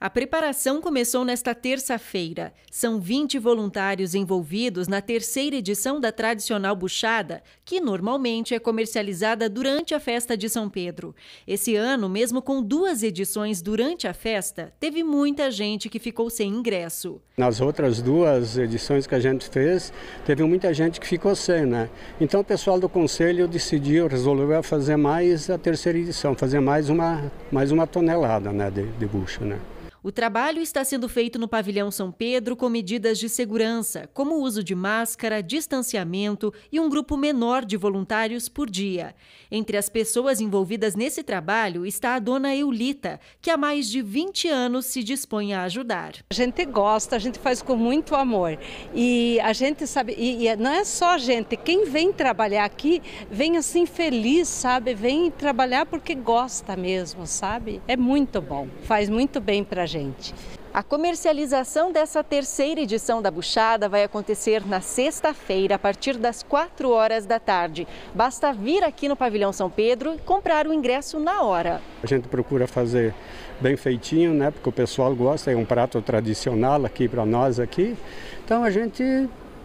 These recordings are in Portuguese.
A preparação começou nesta terça-feira. São 20 voluntários envolvidos na terceira edição da tradicional buchada, que normalmente é comercializada durante a festa de São Pedro. Esse ano, mesmo com duas edições durante a festa, teve muita gente que ficou sem ingresso. Nas outras duas edições que a gente fez, teve muita gente que ficou sem, né? Então o pessoal do conselho decidiu, resolveu fazer mais a terceira edição, fazer mais uma, mais uma tonelada né, de, de bucha, né? O trabalho está sendo feito no Pavilhão São Pedro com medidas de segurança, como o uso de máscara, distanciamento e um grupo menor de voluntários por dia. Entre as pessoas envolvidas nesse trabalho está a dona Eulita, que há mais de 20 anos se dispõe a ajudar. A gente gosta, a gente faz com muito amor. E a gente sabe, e, e não é só a gente, quem vem trabalhar aqui vem assim feliz, sabe? Vem trabalhar porque gosta mesmo, sabe? É muito bom, faz muito bem para gente. A comercialização dessa terceira edição da Buchada vai acontecer na sexta-feira, a partir das 4 horas da tarde. Basta vir aqui no Pavilhão São Pedro e comprar o ingresso na hora. A gente procura fazer bem feitinho, né? Porque o pessoal gosta, é um prato tradicional aqui para nós aqui. Então a gente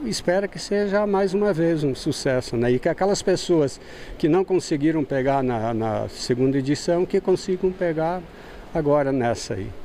espera que seja mais uma vez um sucesso, né? E que aquelas pessoas que não conseguiram pegar na, na segunda edição, que consigam pegar agora nessa aí.